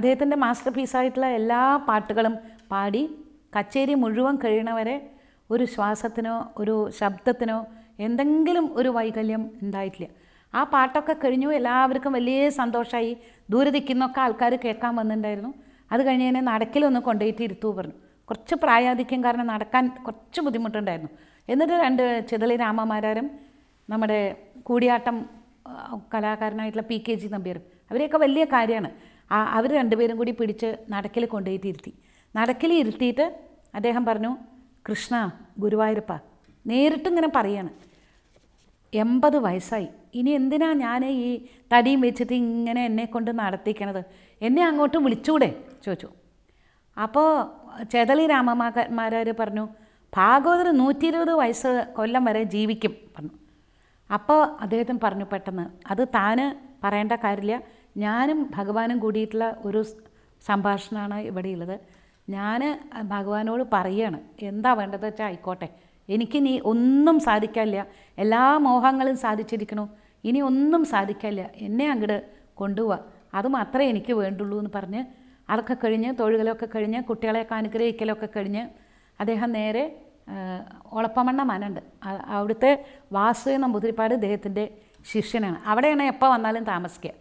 അദ്ദേഹത്തിൻ്റെ മാസ്റ്റർ പീസായിട്ടുള്ള എല്ലാ പാട്ടുകളും പാടി കച്ചേരി മുഴുവൻ കഴിയണവരെ ഒരു ശ്വാസത്തിനോ ഒരു ശബ്ദത്തിനോ എന്തെങ്കിലും ഒരു വൈകല്യം ഉണ്ടായിട്ടില്ല ആ പാട്ടൊക്കെ കഴിഞ്ഞു എല്ലാവർക്കും വലിയ സന്തോഷമായി ദൂരെ നിൽക്കുന്നൊക്കെ ആൾക്കാർ കേൾക്കാൻ വന്നിട്ടുണ്ടായിരുന്നു അത് കഴിഞ്ഞ് തന്നെ നടക്കിലൊന്ന് കൊണ്ടുപോയിട്ട് ഇരുത്തു പറഞ്ഞു കുറച്ച് പ്രായാധിക്യം കാരണം നടക്കാൻ കുറച്ച് ബുദ്ധിമുട്ടുണ്ടായിരുന്നു എന്നിട്ട് രണ്ട് ചിതളി രാമമാരാരും നമ്മുടെ കൂടിയാട്ടം കലാകാരനായിട്ടുള്ള പി കെ ജി നമ്പ്യാരും അവരെയൊക്കെ വലിയ കാര്യമാണ് അവർ രണ്ടുപേരും കൂടി പിടിച്ച് നടക്കിൽ കൊണ്ടുപോയി ഇരുത്തി നടക്കിൽ ഇരുത്തിയിട്ട് അദ്ദേഹം പറഞ്ഞു കൃഷ്ണ ഗുരുവായൂരപ്പ നേരിട്ടിങ്ങനെ പറയാണ് എൺപത് വയസ്സായി ഇനി എന്തിനാ ഞാൻ ഈ തടിയും വെച്ചിട്ട് ഇങ്ങനെ എന്നെ കൊണ്ട് നടത്തിക്കണത് എന്നെ അങ്ങോട്ട് വിളിച്ചൂടെ ചോദിച്ചു അപ്പോൾ ചേതലി രാമമാരർ പറഞ്ഞു ഭാഗവതർ നൂറ്റി ഇരുപത് വയസ്സ് കൊല്ലം വരെ ജീവിക്കും പറഞ്ഞു അപ്പോൾ അദ്ദേഹത്തിന് പറഞ്ഞു പെട്ടെന്ന് അത് താന് പറയേണ്ട കാര്യമില്ല ഞാനും ഭഗവാനും കൂടിയിട്ടുള്ള ഒരു സംഭാഷണമാണ് ഇവിടെയുള്ളത് ഞാൻ ഭഗവാനോട് പറയാണ് എന്താ വേണ്ടത് വെച്ചാൽ ആയിക്കോട്ടെ എനിക്ക് നീ ഒന്നും സാധിക്കില്ല എല്ലാ മോഹങ്ങളും സാധിച്ചിരിക്കണു ഇനി ഒന്നും സാധിക്കില്ല എന്നെ അങ്ങോട്ട് കൊണ്ടുപോവാ അതുമാത്രമേ എനിക്ക് വേണ്ടുള്ളൂ എന്ന് പറഞ്ഞ് അതൊക്കെ കഴിഞ്ഞ് തൊഴുകലൊക്കെ കഴിഞ്ഞ് കുട്ടികളെയൊക്കെ അനുഗ്രഹിക്കലൊക്കെ കഴിഞ്ഞ് അദ്ദേഹം നേരെ ഒളപ്പമണ്ണ മനുണ്ട് അവിടുത്തെ എന്ന മുതിരിപ്പാട് ഇദ്ദേഹത്തിൻ്റെ ശിഷ്യനാണ് അവിടെയാണ് എപ്പോൾ വന്നാലും താമസിക്കുക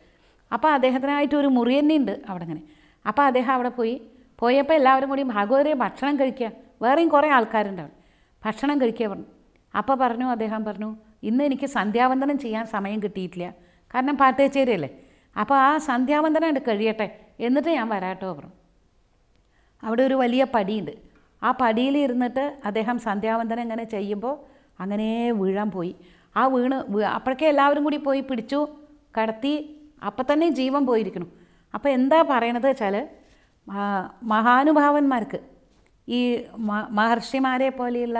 അപ്പോൾ അദ്ദേഹത്തിനായിട്ട് ഒരു മുറി തന്നെ ഉണ്ട് അവിടെ അങ്ങനെ അപ്പോൾ അദ്ദേഹം അവിടെ പോയി പോയപ്പോൾ എല്ലാവരും കൂടി ഭാഗവതരെ ഭക്ഷണം കഴിക്കുക വേറെയും കുറേ ആൾക്കാരുണ്ട് അവിടെ ഭക്ഷണം കഴിക്കുക പറഞ്ഞു അപ്പോൾ പറഞ്ഞു അദ്ദേഹം പറഞ്ഞു ഇന്ന് എനിക്ക് സന്ധ്യാവന്ദനം ചെയ്യാൻ സമയം കിട്ടിയിട്ടില്ല കാരണം പാട്ടേച്ചേരിയല്ലേ അപ്പോൾ ആ സന്ധ്യാവന്ദനം ഉണ്ട് കഴിയട്ടെ എന്നിട്ട് ഞാൻ വരാട്ടോ പറഞ്ഞു അവിടെ ഒരു വലിയ പടിയുണ്ട് ആ പടിയിൽ ഇരുന്നിട്ട് അദ്ദേഹം സന്ധ്യാവന്ദനം ഇങ്ങനെ ചെയ്യുമ്പോൾ അങ്ങനെ വീഴാൻ പോയി ആ വീണ് അപ്പോഴൊക്കെ എല്ലാവരും കൂടി പോയി പിടിച്ചു കടത്തി അപ്പം തന്നെ ജീവൻ പോയിരിക്കണം അപ്പോൾ എന്താ പറയണത് വെച്ചാൽ മഹാനുഭാവന്മാർക്ക് ഈ മഹർഷിമാരെ പോലെയുള്ള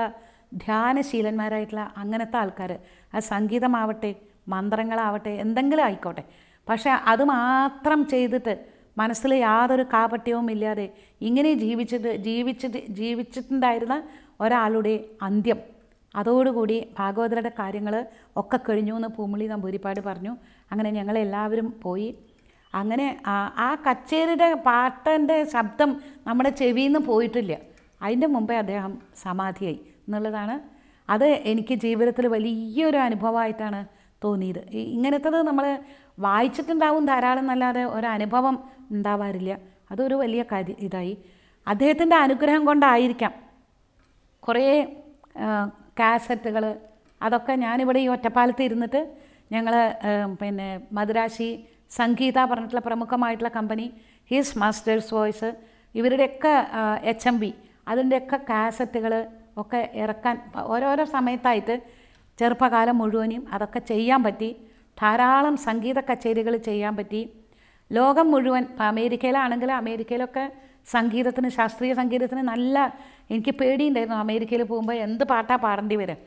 ധ്യാനശീലന്മാരായിട്ടുള്ള അങ്ങനത്തെ ആൾക്കാർ ആ സംഗീതമാവട്ടെ മന്ത്രങ്ങളാവട്ടെ എന്തെങ്കിലും ആയിക്കോട്ടെ പക്ഷേ അത് മാത്രം ചെയ്തിട്ട് മനസ്സിൽ യാതൊരു കാപട്യവും ഇല്ലാതെ ഇങ്ങനെ ജീവിച്ചിട്ട് ജീവിച്ചിട്ട് ജീവിച്ചിട്ടുണ്ടായിരുന്ന ഒരാളുടെ അന്ത്യം അതോടുകൂടി ഭാഗവതരുടെ കാര്യങ്ങൾ ഒക്കെ കഴിഞ്ഞു എന്ന് പൂമുളി നമ്പൂരിപ്പാട് പറഞ്ഞു അങ്ങനെ ഞങ്ങൾ എല്ലാവരും പോയി അങ്ങനെ ആ കച്ചേരിയുടെ പാട്ടൻ്റെ ശബ്ദം നമ്മുടെ ചെവിയിൽ നിന്ന് പോയിട്ടില്ല അതിൻ്റെ മുമ്പേ അദ്ദേഹം സമാധിയായി എന്നുള്ളതാണ് അത് എനിക്ക് ജീവിതത്തിൽ വലിയൊരു അനുഭവമായിട്ടാണ് തോന്നിയത് ഇങ്ങനത്തത് നമ്മൾ വായിച്ചിട്ടുണ്ടാവും ധാരാളം എന്നല്ലാതെ ഒരനുഭവം ഉണ്ടാവാറില്ല അതൊരു വലിയ കാര്യം ഇതായി അദ്ദേഹത്തിൻ്റെ അനുഗ്രഹം കൊണ്ടായിരിക്കാം കുറേ കാസറ്റുകൾ അതൊക്കെ ഞാനിവിടെ ഈ ഒറ്റപ്പാലത്ത് ഇരുന്നിട്ട് ഞങ്ങൾ പിന്നെ മദുരാശി സംഗീത പറഞ്ഞിട്ടുള്ള പ്രമുഖമായിട്ടുള്ള കമ്പനി ഹിസ് മാസ്റ്റേഴ്സ് വോയിസ് ഇവരുടെയൊക്കെ എച്ച് എം ബി അതിൻ്റെയൊക്കെ കാസറ്റുകൾ ഒക്കെ ഇറക്കാൻ ഓരോരോ സമയത്തായിട്ട് ചെറുപ്പകാലം മുഴുവനും അതൊക്കെ ചെയ്യാൻ പറ്റി ധാരാളം സംഗീത കച്ചേരികൾ ചെയ്യാൻ പറ്റി ലോകം മുഴുവൻ അമേരിക്കയിലാണെങ്കിൽ അമേരിക്കയിലൊക്കെ സംഗീതത്തിന് ശാസ്ത്രീയ സംഗീതത്തിന് നല്ല എനിക്ക് പേടിയുണ്ടായിരുന്നു അമേരിക്കയിൽ പോകുമ്പോൾ എന്ത് പാട്ടാണ് പാടേണ്ടി വരും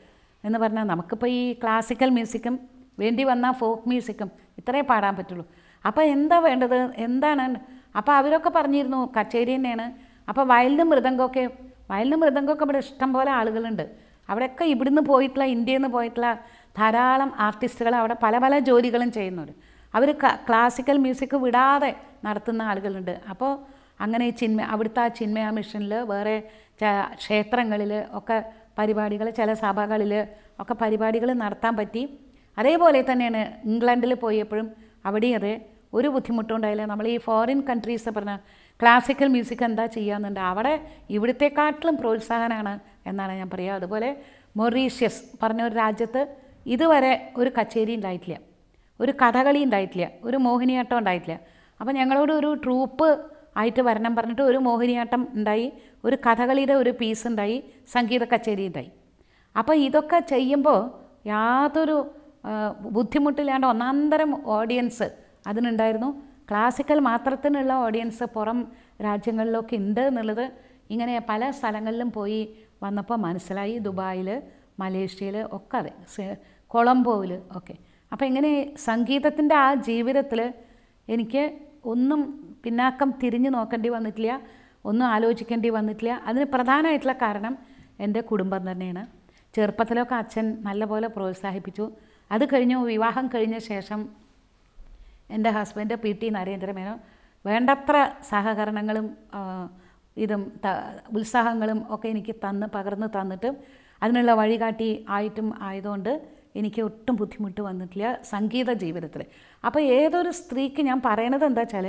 എന്ന് പറഞ്ഞാൽ നമുക്കിപ്പോൾ ഈ ക്ലാസിക്കൽ മ്യൂസിക്കും വേണ്ടി വന്നാൽ ഫോക്ക് മ്യൂസിക്കും ഇത്രേ പാടാൻ പറ്റുള്ളൂ അപ്പോൾ എന്താ വേണ്ടത് എന്താണ് അപ്പോൾ അവരൊക്കെ പറഞ്ഞിരുന്നു കച്ചേരി തന്നെയാണ് അപ്പോൾ വയലിന് മൃദംഗമൊക്കെ വയലിന് മൃദംഗമൊക്കെ ഇവിടെ പോലെ ആളുകളുണ്ട് അവിടെയൊക്കെ ഇവിടുന്ന് പോയിട്ടുള്ള ഇന്ത്യയിൽ നിന്ന് പോയിട്ടുള്ള ധാരാളം ആർട്ടിസ്റ്റുകൾ അവിടെ പല പല ജോലികളും ചെയ്യുന്നുണ്ട് അവർ ക്ലാസിക്കൽ മ്യൂസിക് വിടാതെ നടത്തുന്ന ആളുകളുണ്ട് അപ്പോൾ അങ്ങനെ ചിന്മ അവിടുത്തെ ആ ചിന്മയ മിഷനിൽ വേറെ ക്ഷേത്രങ്ങളിൽ ഒക്കെ പരിപാടികൾ ചില സഭകളിൽ ഒക്കെ പരിപാടികൾ നടത്താൻ പറ്റി അതേപോലെ തന്നെയാണ് ഇംഗ്ലണ്ടിൽ പോയപ്പോഴും അവിടെയും അതെ ഒരു ഉണ്ടായില്ല നമ്മൾ ഈ ഫോറിൻ കൺട്രീസ് പറഞ്ഞ ക്ലാസിക്കൽ മ്യൂസിക് എന്താ ചെയ്യാന്നുണ്ട് അവിടെ ഇവിടുത്തെക്കാട്ടിലും പ്രോത്സാഹനമാണ് എന്നാണ് ഞാൻ പറയുക അതുപോലെ മൊറീഷ്യസ് പറഞ്ഞ ഒരു രാജ്യത്ത് ഇതുവരെ ഒരു കച്ചേരി ഉണ്ടായിട്ടില്ല ഒരു കഥകളി ഉണ്ടായിട്ടില്ല ഒരു മോഹിനിയാട്ടം ഉണ്ടായിട്ടില്ല അപ്പോൾ ഞങ്ങളോട് ഒരു ട്രൂപ്പ് ആയിട്ട് വരണം പറഞ്ഞിട്ട് ഒരു മോഹിനിയാട്ടം ഉണ്ടായി ഒരു കഥകളിയുടെ ഒരു പീസ് ഉണ്ടായി സംഗീത കച്ചേരി ഉണ്ടായി അപ്പോൾ ഇതൊക്കെ ചെയ്യുമ്പോൾ യാതൊരു ബുദ്ധിമുട്ടില്ലാണ്ട് ഒന്നാന്തരം ഓഡിയൻസ് അതിനുണ്ടായിരുന്നു ക്ലാസിക്കൽ മാത്രത്തിനുള്ള ഓഡിയൻസ് പുറം രാജ്യങ്ങളിലൊക്കെ ഉണ്ട് എന്നുള്ളത് ഇങ്ങനെ പല സ്ഥലങ്ങളിലും പോയി വന്നപ്പോൾ മനസ്സിലായി ദുബായിൽ മലേഷ്യയിൽ ഒക്കെ അതെ കൊളംബോയിൽ ഒക്കെ അപ്പോൾ ഇങ്ങനെ സംഗീതത്തിൻ്റെ ആ ജീവിതത്തിൽ എനിക്ക് ഒന്നും പിന്നാക്കം തിരിഞ്ഞു നോക്കേണ്ടി വന്നിട്ടില്ല ഒന്നും ആലോചിക്കേണ്ടി വന്നിട്ടില്ല അതിന് പ്രധാനമായിട്ടുള്ള കാരണം എൻ്റെ കുടുംബം തന്നെയാണ് ചെറുപ്പത്തിലൊക്കെ അച്ഛൻ നല്ലപോലെ പ്രോത്സാഹിപ്പിച്ചു അത് കഴിഞ്ഞു വിവാഹം കഴിഞ്ഞ ശേഷം എൻ്റെ ഹസ്ബൻഡ് പി ടി നരേന്ദ്രമേനോ വേണ്ടത്ര സഹകരണങ്ങളും ഇതും ഉത്സാഹങ്ങളും ഒക്കെ എനിക്ക് തന്ന് പകർന്ന് തന്നിട്ടും അതിനുള്ള വഴികാട്ടി ആയിട്ടും ആയതുകൊണ്ട് എനിക്ക് ഒട്ടും ബുദ്ധിമുട്ട് വന്നിട്ടില്ല സംഗീത ജീവിതത്തിൽ അപ്പോൾ ഏതൊരു സ്ത്രീക്ക് ഞാൻ പറയണത് എന്താ വെച്ചാൽ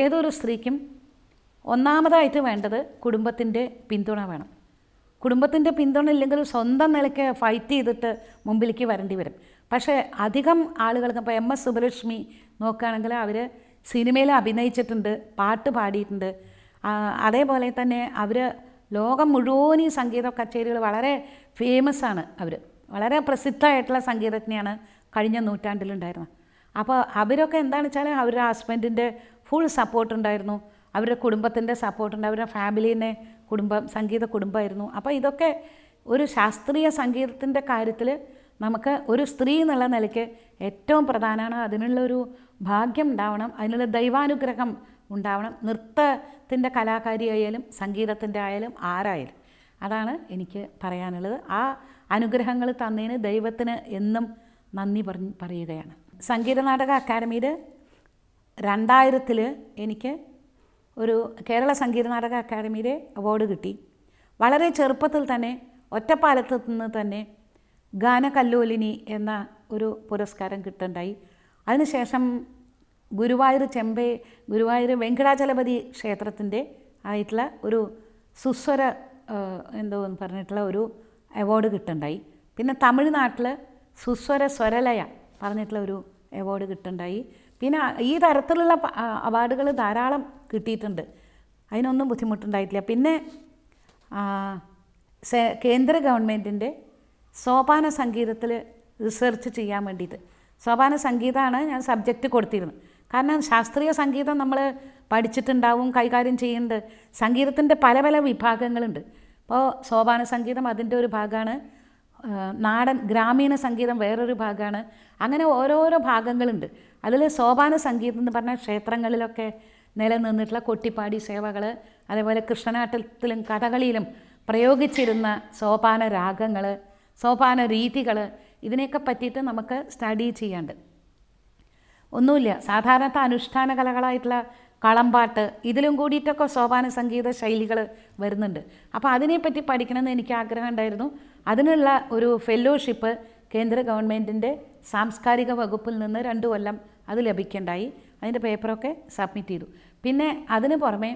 ഏതൊരു സ്ത്രീക്കും ഒന്നാമതായിട്ട് വേണ്ടത് കുടുംബത്തിൻ്റെ പിന്തുണ വേണം കുടുംബത്തിൻ്റെ പിന്തുണ ഇല്ലെങ്കിൽ സ്വന്തം നിലയ്ക്ക് ഫൈറ്റ് ചെയ്തിട്ട് മുമ്പിലേക്ക് വരേണ്ടി വരും പക്ഷേ അധികം ആളുകൾക്ക് ഇപ്പോൾ എം എസ് സുബലക്ഷ്മി നോക്കുകയാണെങ്കിൽ അവർ സിനിമയിൽ അഭിനയിച്ചിട്ടുണ്ട് പാട്ട് പാടിയിട്ടുണ്ട് അതേപോലെ തന്നെ അവർ ലോകം മുഴുവൻ ഈ സംഗീത കച്ചേരികൾ വളരെ ഫേമസ് ആണ് അവർ വളരെ പ്രസിദ്ധമായിട്ടുള്ള സംഗീതജ്ഞയാണ് കഴിഞ്ഞ നൂറ്റാണ്ടിലുണ്ടായിരുന്നത് അപ്പോൾ അവരൊക്കെ എന്താണെന്ന് വെച്ചാൽ അവരുടെ ഹസ്ബൻഡിൻ്റെ ഫുൾ സപ്പോർട്ട് ഉണ്ടായിരുന്നു അവരുടെ കുടുംബത്തിൻ്റെ സപ്പോർട്ടുണ്ട് അവരുടെ ഫാമിലീനെ കുടുംബം സംഗീത കുടുംബമായിരുന്നു അപ്പോൾ ഇതൊക്കെ ഒരു ശാസ്ത്രീയ സംഗീതത്തിൻ്റെ കാര്യത്തിൽ നമുക്ക് ഒരു സ്ത്രീ എന്നുള്ള നിലയ്ക്ക് ഏറ്റവും പ്രധാനമാണ് അതിനുള്ളൊരു ഭാഗ്യം ഉണ്ടാവണം അതിനുള്ള ദൈവാനുഗ്രഹം ഉണ്ടാവണം നൃത്തത്തിൻ്റെ കലാകാരിയായാലും സംഗീതത്തിൻ്റെ ആയാലും ആരായാലും അതാണ് എനിക്ക് പറയാനുള്ളത് ആ അനുഗ്രഹങ്ങൾ തന്നതിന് ദൈവത്തിന് എന്നും നന്ദി പറഞ്ഞ് പറയുകയാണ് സംഗീത നാടക അക്കാദമിയിൽ രണ്ടായിരത്തിൽ എനിക്ക് ഒരു കേരള സംഗീത നാടക അക്കാദമിയിലെ അവാർഡ് കിട്ടി വളരെ ചെറുപ്പത്തിൽ തന്നെ ഒറ്റപ്പാലത്ത് നിന്ന് തന്നെ ഗാനകല്ലോലിനി എന്ന ഒരു പുരസ്കാരം കിട്ടുണ്ടായി അതിനുശേഷം ഗുരുവായൂർ ചെമ്പേ ഗുരുവായൂർ വെങ്കടാചലപതി ക്ഷേത്രത്തിൻ്റെ ആയിട്ടുള്ള ഒരു സുസ്വര എന്തോ എന്ന് പറഞ്ഞിട്ടുള്ള ഒരു അവാർഡ് കിട്ടുണ്ടായി പിന്നെ തമിഴ്നാട്ടിൽ സുസ്വര സ്വരലയ പറഞ്ഞിട്ടുള്ള ഒരു അവാർഡ് കിട്ടുണ്ടായി പിന്നെ ഈ തരത്തിലുള്ള അവാർഡുകൾ ധാരാളം കിട്ടിയിട്ടുണ്ട് അതിനൊന്നും ബുദ്ധിമുട്ടുണ്ടായിട്ടില്ല പിന്നെ കേന്ദ്ര ഗവൺമെൻറ്റിൻ്റെ സോപാന സംഗീതത്തിൽ റിസർച്ച് ചെയ്യാൻ വേണ്ടിയിട്ട് സോപാന സംഗീതമാണ് ഞാൻ സബ്ജക്റ്റ് കൊടുത്തിരുന്നത് കാരണം ശാസ്ത്രീയ സംഗീതം നമ്മൾ പഠിച്ചിട്ടുണ്ടാവും കൈകാര്യം ചെയ്യുന്നുണ്ട് സംഗീതത്തിൻ്റെ പല പല വിഭാഗങ്ങളുണ്ട് അപ്പോൾ സോപാന സംഗീതം അതിൻ്റെ ഒരു ഭാഗമാണ് നാടൻ ഗ്രാമീണ സംഗീതം വേറൊരു ഭാഗമാണ് അങ്ങനെ ഓരോരോ ഭാഗങ്ങളുണ്ട് അതിൽ സോപാന സംഗീതം എന്ന് പറഞ്ഞാൽ ക്ഷേത്രങ്ങളിലൊക്കെ നിലനിന്നിട്ടുള്ള കൊട്ടിപ്പാടി സേവകൾ അതേപോലെ കൃഷ്ണനാട്ടത്തിലും കഥകളിയിലും പ്രയോഗിച്ചിരുന്ന സോപാന രാഗങ്ങൾ സോപാന രീതികൾ ഇതിനെയൊക്കെ പറ്റിയിട്ട് നമുക്ക് സ്റ്റഡി ചെയ്യാണ്ട് ഒന്നുമില്ല സാധാരണത്തെ അനുഷ്ഠാന കലകളായിട്ടുള്ള കളമ്പാട്ട് ഇതിലും കൂടിയിട്ടൊക്കെ സോപാന സംഗീത ശൈലികൾ വരുന്നുണ്ട് അപ്പോൾ അതിനെപ്പറ്റി പഠിക്കണമെന്ന് എനിക്ക് ആഗ്രഹം ഉണ്ടായിരുന്നു അതിനുള്ള ഒരു ഫെല്ലോഷിപ്പ് കേന്ദ്ര ഗവൺമെൻറ്റിൻ്റെ സാംസ്കാരിക വകുപ്പിൽ നിന്ന് രണ്ടു കൊല്ലം അത് ലഭിക്കേണ്ടായി അതിൻ്റെ പേപ്പറൊക്കെ സബ്മിറ്റ് ചെയ്തു പിന്നെ അതിന് പുറമെ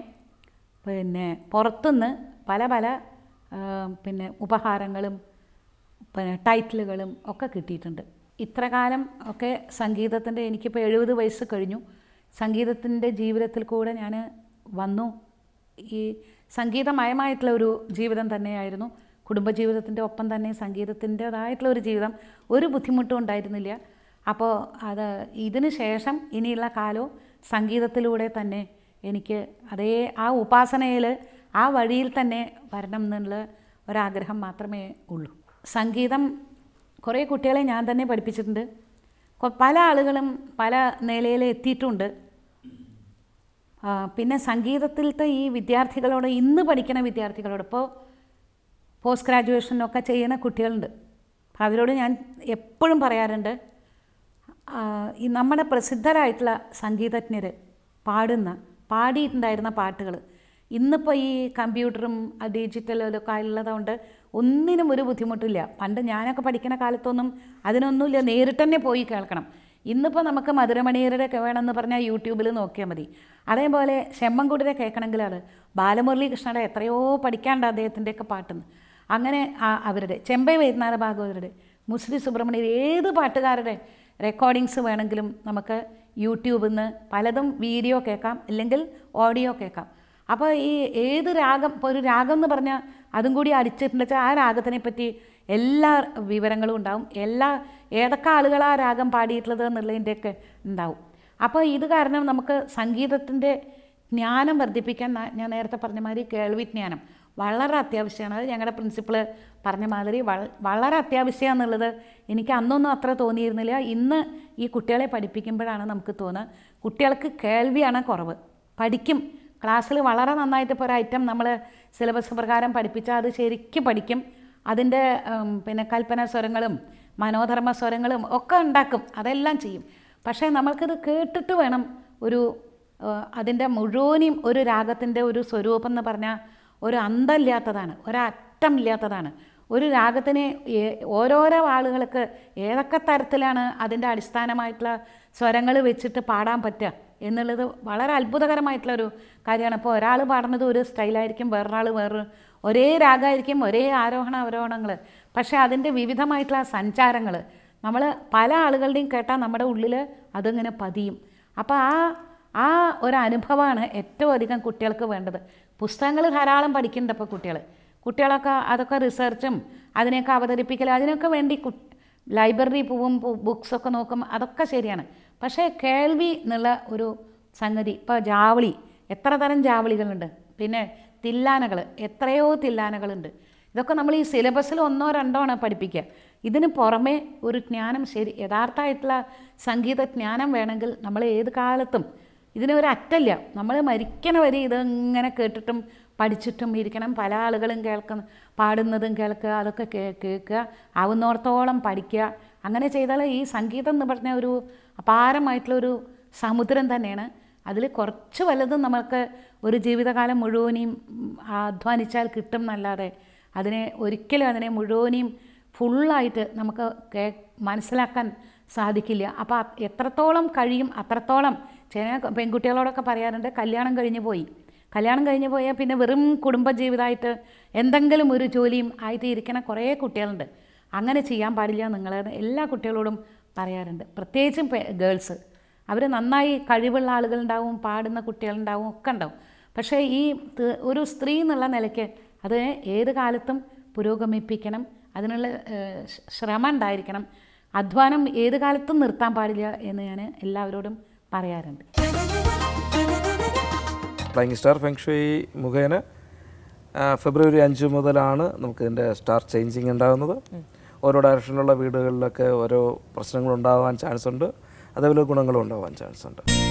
പിന്നെ പുറത്തുനിന്ന് പല പല പിന്നെ ഉപഹാരങ്ങളും പിന്നെ ടൈറ്റിലുകളും ഒക്കെ കിട്ടിയിട്ടുണ്ട് ഇത്ര കാലം ഒക്കെ സംഗീതത്തിൻ്റെ എനിക്കിപ്പോൾ എഴുപത് വയസ്സ് കഴിഞ്ഞു സംഗീതത്തിൻ്റെ ജീവിതത്തിൽ കൂടെ ഞാൻ വന്നു ഈ സംഗീതമയമായിട്ടുള്ള ഒരു ജീവിതം തന്നെയായിരുന്നു കുടുംബജീവിതത്തിൻ്റെ ഒപ്പം തന്നെ സംഗീതത്തിൻ്റേതായിട്ടുള്ള ഒരു ജീവിതം ഒരു ബുദ്ധിമുട്ടും ഉണ്ടായിരുന്നില്ല അപ്പോൾ അത് ഇതിന് ശേഷം ഇനിയുള്ള കാലവും സംഗീതത്തിലൂടെ തന്നെ എനിക്ക് അതേ ആ ഉപാസനയിൽ ആ വഴിയിൽ തന്നെ വരണം എന്നുള്ള ഒരാഗ്രഹം മാത്രമേ ഉള്ളൂ സംഗീതം കുറേ കുട്ടികളെ ഞാൻ തന്നെ പഠിപ്പിച്ചിട്ടുണ്ട് പല ആളുകളും പല നിലയിൽ എത്തിയിട്ടുണ്ട് പിന്നെ സംഗീതത്തിലത്തെ ഈ വിദ്യാർത്ഥികളോട് ഇന്ന് പഠിക്കുന്ന വിദ്യാർത്ഥികളോട് ഇപ്പോൾ പോസ്റ്റ് ഗ്രാജുവേഷനൊക്കെ ചെയ്യുന്ന കുട്ടികളുണ്ട് അവരോട് ഞാൻ എപ്പോഴും പറയാറുണ്ട് ഈ നമ്മുടെ പ്രസിദ്ധരായിട്ടുള്ള സംഗീതജ്ഞർ പാടുന്ന പാടിയിട്ടുണ്ടായിരുന്ന പാട്ടുകൾ ഇന്നിപ്പോൾ ഈ കമ്പ്യൂട്ടറും ഡിജിറ്റലൊക്കെ ഉള്ളതുകൊണ്ട് ഒന്നിനും ഒരു ബുദ്ധിമുട്ടില്ല പണ്ട് ഞാനൊക്കെ പഠിക്കുന്ന കാലത്തൊന്നും അതിനൊന്നുമില്ല നേരിട്ട് തന്നെ പോയി കേൾക്കണം ഇന്നിപ്പോൾ നമുക്ക് മധുരമണിയരുടെ വേണമെന്ന് പറഞ്ഞാൽ യൂട്യൂബിൽ നോക്കിയാൽ മതി അതേപോലെ ശെമ്മൻകുടിരെ കേൾക്കണമെങ്കിലാണ് ബാലമുരളി എത്രയോ പഠിക്കാണ്ട് അദ്ദേഹത്തിൻ്റെയൊക്കെ പാട്ടെന്ന് അങ്ങനെ അവരുടെ ചെമ്പൈ വൈദ്യനാഥ ഭാഗവതരുടെ മുസ്ലിം സുബ്രഹ്മണ്യർ ഏത് പാട്ടുകാരുടെ റെക്കോർഡിങ്സ് വേണമെങ്കിലും നമുക്ക് യൂട്യൂബിൽ നിന്ന് പലതും വീഡിയോ കേൾക്കാം അല്ലെങ്കിൽ ഓഡിയോ കേൾക്കാം അപ്പോൾ ഈ ഏത് രാഗം ഇപ്പോൾ ഒരു രാഗം എന്ന് പറഞ്ഞാൽ അതും കൂടി അടിച്ചിട്ടുണ്ടെച്ചാൽ ആ രാഗത്തിനെ പറ്റി എല്ലാ വിവരങ്ങളും ഉണ്ടാവും എല്ലാ ഏതൊക്കെ ആളുകൾ ആ രാഗം പാടിയിട്ടുള്ളത് എന്നുള്ളതിൻ്റെയൊക്കെ ഉണ്ടാവും അപ്പോൾ ഇത് കാരണം നമുക്ക് സംഗീതത്തിൻ്റെ ജ്ഞാനം വർദ്ധിപ്പിക്കാൻ ഞാൻ നേരത്തെ പറഞ്ഞ മാതിരി കേൾവിജ്ഞാനം വളരെ അത്യാവശ്യമാണ് അത് ഞങ്ങളുടെ പ്രിൻസിപ്പൾ പറഞ്ഞ മാതിരി വളരെ അത്യാവശ്യം എന്നുള്ളത് എനിക്ക് അന്നൊന്നും അത്ര തോന്നിയിരുന്നില്ല ഇന്ന് ഈ കുട്ടികളെ പഠിപ്പിക്കുമ്പോഴാണ് നമുക്ക് തോന്നുക കുട്ടികൾക്ക് കേൾവിയാണ് കുറവ് പഠിക്കും ക്ലാസ്സിൽ വളരെ നന്നായിട്ട് ഇപ്പോൾ ഒരു ഐറ്റം നമ്മൾ സിലബസ് പ്രകാരം പഠിപ്പിച്ചാൽ അത് ശരിക്കും പഠിക്കും അതിൻ്റെ പിന്നെ കൽപ്പന സ്വരങ്ങളും മനോധർമ്മ സ്വരങ്ങളും ഒക്കെ ഉണ്ടാക്കും അതെല്ലാം ചെയ്യും പക്ഷേ നമ്മൾക്കിത് കേട്ടിട്ട് വേണം ഒരു അതിൻ്റെ മുഴുവനും ഒരു രാഗത്തിൻ്റെ ഒരു സ്വരൂപം എന്ന് പറഞ്ഞാൽ ഒരു അന്തമില്ലാത്തതാണ് ഒരറ്റമില്ലാത്തതാണ് ഒരു രാഗത്തിന് ഓരോരോ ആളുകൾക്ക് ഏതൊക്കെ തരത്തിലാണ് അതിൻ്റെ അടിസ്ഥാനമായിട്ടുള്ള സ്വരങ്ങൾ വെച്ചിട്ട് പാടാൻ പറ്റുക എന്നുള്ളത് വളരെ അത്ഭുതകരമായിട്ടുള്ളൊരു കാര്യമാണ് അപ്പോൾ ഒരാൾ പാടുന്നത് ഒരു സ്റ്റൈലായിരിക്കും വേറൊരാൾ വേറൊരു ഒരേ രാഗമായിരിക്കും ഒരേ ആരോഹണ അവരോഹണങ്ങൾ പക്ഷേ അതിൻ്റെ വിവിധമായിട്ടുള്ള സഞ്ചാരങ്ങൾ നമ്മൾ പല ആളുകളുടെയും കേട്ടാൽ നമ്മുടെ ഉള്ളിൽ അതിങ്ങനെ പതിയും അപ്പോൾ ആ ആ ഒരു അനുഭവമാണ് ഏറ്റവും അധികം കുട്ടികൾക്ക് വേണ്ടത് പുസ്തകങ്ങൾ ധാരാളം പഠിക്കുന്നുണ്ട് ഇപ്പോൾ കുട്ടികൾ കുട്ടികളൊക്കെ അതൊക്കെ റിസർച്ചും അതിനെയൊക്കെ അവതരിപ്പിക്കൽ അതിനൊക്കെ വേണ്ടി ലൈബ്രറി പോവും ബുക്സൊക്കെ നോക്കും അതൊക്കെ ശരിയാണ് പക്ഷേ കേൾവി എന്നുള്ള ഒരു സംഗതി ഇപ്പോൾ ജാവളി എത്ര തരം ജാവളികളുണ്ട് പിന്നെ തില്ലാനകൾ എത്രയോ തില്ലാനകളുണ്ട് ഇതൊക്കെ നമ്മൾ ഈ സിലബസിൽ ഒന്നോ രണ്ടോ ആണ് പഠിപ്പിക്കുക ഇതിന് പുറമേ ഒരു ജ്ഞാനം ശരി യഥാർത്ഥമായിട്ടുള്ള സംഗീത ജ്ഞാനം വേണമെങ്കിൽ നമ്മൾ ഏത് കാലത്തും ഇതിന് ഒരു അറ്റല്ല നമ്മൾ മരിക്കണ വരെ ഇതെങ്ങനെ കേട്ടിട്ടും പഠിച്ചിട്ടും ഇരിക്കണം പല ആളുകളും കേൾക്കുന്ന പാടുന്നതും കേൾക്കുക അതൊക്കെ കേ കേൾക്കുക ആവുന്നോർത്തോളം പഠിക്കുക അങ്ങനെ ചെയ്താൽ ഈ സംഗീതം എന്ന് പറഞ്ഞ ഒരു അപാരമായിട്ടുള്ളൊരു സമുദ്രം തന്നെയാണ് അതിൽ കുറച്ച് വലുതും നമുക്ക് ഒരു ജീവിതകാലം മുഴുവനെയും അധ്വാനിച്ചാൽ കിട്ടും എന്നല്ലാതെ അതിനെ ഒരിക്കലും അതിനെ മുഴുവനെയും ഫുള്ളായിട്ട് നമുക്ക് മനസ്സിലാക്കാൻ സാധിക്കില്ല അപ്പോൾ എത്രത്തോളം കഴിയും അത്രത്തോളം ചില പെൺകുട്ടികളോടൊക്കെ പറയാറുണ്ട് കല്യാണം കഴിഞ്ഞു പോയി കല്യാണം കഴിഞ്ഞു പോയാൽ പിന്നെ വെറും കുടുംബജീവിതമായിട്ട് എന്തെങ്കിലും ഒരു ജോലിയും ആയിട്ട് കുറേ കുട്ടികളുണ്ട് അങ്ങനെ ചെയ്യാൻ പാടില്ല നിങ്ങൾ എല്ലാ കുട്ടികളോടും പറയാറുണ്ട് പ്രത്യേകിച്ചും ഗേൾസ് അവർ നന്നായി കഴിവുള്ള ആളുകളുണ്ടാവും പാടുന്ന കുട്ടികളുണ്ടാവും ഒക്കെ ഉണ്ടാവും പക്ഷേ ഈ ഒരു സ്ത്രീ എന്നുള്ള നിലയ്ക്ക് അതിനെ ഏത് കാലത്തും പുരോഗമിപ്പിക്കണം അതിനുള്ള ശ്രമം ഉണ്ടായിരിക്കണം അധ്വാനം ഏത് കാലത്തും നിർത്താൻ പാടില്ല എന്ന് ഞാൻ എല്ലാവരോടും പറയാറുണ്ട് ഫ്ലൈങ് സ്റ്റാർ ഫെങ്ഷുയി മുഖേന ഫെബ്രുവരി അഞ്ച് മുതലാണ് നമുക്ക് ഇതിൻ്റെ സ്റ്റാർ ചേഞ്ചിങ് ഉണ്ടാകുന്നത് ഓരോ ഡയറക്ഷനിലുള്ള വീടുകളിലൊക്കെ ഓരോ പ്രശ്നങ്ങളുണ്ടാകാൻ ചാൻസ് ഉണ്ട് അതേപോലെ ഗുണങ്ങളും ഉണ്ടാകാൻ ചാൻസ് ഉണ്ട്